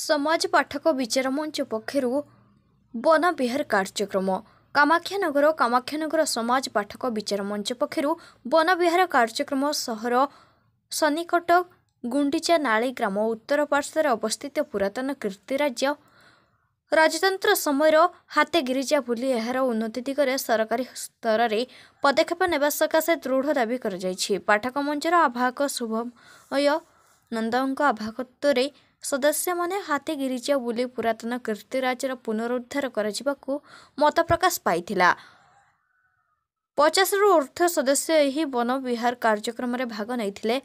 ସମାଜ ପାଠକ ବିଚାର ମଞ୍ଚ ପକ୍ଷରୁ ବନ ବିହାର କାର୍ଯ୍ୟକ୍ରମ କାମାକ୍ଷାନଗର କାମାକ୍ଷାନଗର ସମାଜ ପାଠକ ବିଚାର ମଞ୍ଚ ପକ୍ଷରୁ ବନ ବିହାର କାର୍ଯ୍ୟକ୍ରମ ସହର ସନିକଟକ ଗୁଣ୍ଡିଚା ନାଳି ଗ୍ରାମ ଉତ୍ତର ପାର୍ଶ୍ୱରେ ଅବସ୍ଥିତ ପୁରାତନ କୀର୍ତ୍ତିରାଜ୍ୟ ରାଜତନ୍ତ୍ର ସମୟର ହାତେ ଗିରିଜା ବୁଲି ଏହାର ଉନ୍ନତି ଦିଗରେ ସରକାରୀ ସ୍ତରରେ ପଦକ୍ଷେପ ନେବା ସକାଶେ ଦୃଢ଼ ଦାବି କରାଯାଇଛି ପାଠକ ମଞ୍ଚର ଆବାହକ ଶୁଭମୟ ନନ୍ଦଙ୍କ ଆବାହକତ୍ୱରେ ସଦସ୍ୟମାନେ ହାତୀ ଗିରିଜା ବୁଲି ପୁରାତନ କୀର୍ତ୍ତିରାଜର ପୁନରୁଦ୍ଧାର କରାଯିବାକୁ ମତ ପ୍ରକାଶ ପାଇଥିଲା ପଚାଶରୁ ଉର୍ଦ୍ଧ୍ୱ ସଦସ୍ୟ ଏହି ବନ ବିହାର କାର୍ଯ୍ୟକ୍ରମରେ ଭାଗ ନେଇଥିଲେ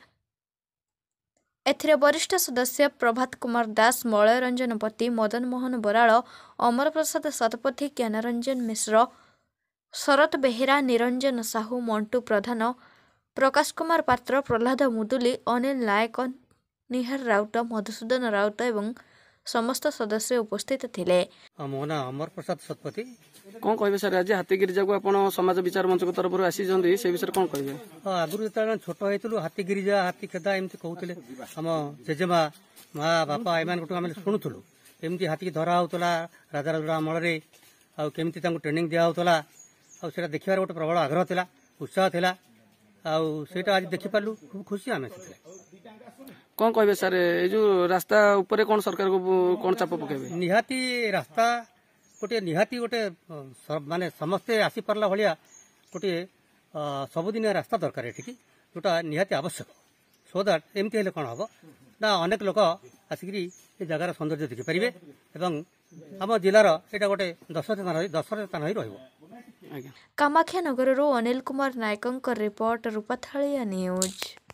ଏଥିରେ ବରିଷ୍ଠ ସଦସ୍ୟ ପ୍ରଭାତ କୁମାର ଦାସ ମଳୟ ରଞ୍ଜନ ପତି ମଦନ ମୋହନ ବରାଳ ଅମର ପ୍ରସାଦ ଶତପଥୀ ଜ୍ଞାନରଞ୍ଜନ ମିଶ୍ର ଶରତ ବେହେରା ନିରଞ୍ଜନ ସାହୁ ମଣ୍ଟୁ ପ୍ରଧାନ ପ୍ରକାଶ କୁମାର ପାତ୍ର ପ୍ରହ୍ଲାଦ ମୁଦୁଲି ଅନିଲ ନାୟକ ନିହାର ରାଉତ ମଧୁସୂଦନ ରାଉତ ଏବଂ ସମସ୍ତ ସଦସ୍ୟ ଉପସ୍ଥିତ ଥିଲେ ମୋ ନାଁ ଅମର ପ୍ରସାଦ ଶତପଥୀ କଣ କହିବେ ସାର୍ ଆଜି ହାତୀ ଗିରିଜାକୁ ଆପଣ ସମାଜ ବିଚାର ମଞ୍ଚଙ୍କ ତରଫରୁ ଆସିଛନ୍ତି ସେ ବିଷୟରେ କଣ କହିବେ ଆଗରୁ ଯେତେବେଳେ ଛୋଟ ହେଇଥିଲୁ ହାତୀ ଗିରିଜା ହାତୀ ଖେଦା ଏମିତି କହୁଥିଲେ ଆମ ଜେଜେମା ମା ବାପା ଏମାନଙ୍କଠୁ ଆମେ ଶୁଣୁଥିଲୁ ଏମିତି ହାତୀ ଧରା ହଉଥିଲା ରାଜାରାଜୁଡ଼ା ଅମଳରେ ଆଉ କେମିତି ତାଙ୍କୁ ଟ୍ରେନିଂ ଦିଆହେଉଥିଲା ଆଉ ସେଇଟା ଦେଖିବାର ଗୋଟେ ପ୍ରବଳ ଆଗ୍ରହ ଥିଲା ଉତ୍ସାହ ଥିଲା ଆଉ ସେଇଟା ଆଜି ଦେଖିପାରିଲୁ ଖୁବ ଖୁସି ଆମେ ସେଥିରେ କଣ କହିବେ ସାର ଏଇ ଯୋଉ ରାସ୍ତା ଉପରେ କଣ ସରକାରକୁ କଣ ଚାପ ପକେଇବେ ନିହାତି ରାସ୍ତା ଗୋଟିଏ ନିହାତି ଗୋଟେ ମାନେ ସମସ୍ତେ ଆସିପାରିଲା ଭଳିଆ ଗୋଟିଏ ସବୁଦିନିଆ ରାସ୍ତା ଦରକାର ଏଠିକି ଯୋଉଟା ନିହାତି ଆବଶ୍ୟକ ସୋ ଦାଟ ଏମିତି ହେଲେ କ'ଣ ହେବ ନା ଅନେକ ଲୋକ ଆସିକିରି ଏ ଜାଗାର ସୌନ୍ଦର୍ଯ୍ୟ ଦେଖିପାରିବେ ଏବଂ ଆମ ଜିଲ୍ଲାର ଏଇଟା ଗୋଟେ ଦଶରଥ ଦଶରଥ ସ୍ଥାନ ହିଁ ରହିବ କାମାକ୍ଷା ନଗରରୁ ଅନିଲ କୁମାର ନାୟକଙ୍କ ରିପୋର୍ଟ ରୂପାଥାଳିଆ ନ୍ୟୁଜ୍